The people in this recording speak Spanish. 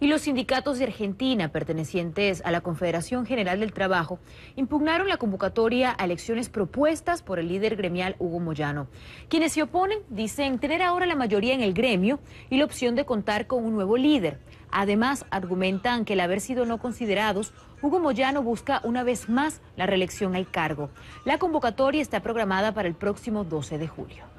y los sindicatos de Argentina pertenecientes a la Confederación General del Trabajo impugnaron la convocatoria a elecciones propuestas por el líder gremial Hugo Moyano. Quienes se oponen dicen tener ahora la mayoría en el gremio y la opción de contar con un nuevo líder. Además, argumentan que al haber sido no considerados, Hugo Moyano busca una vez más la reelección al cargo. La convocatoria está programada para el próximo 12 de julio.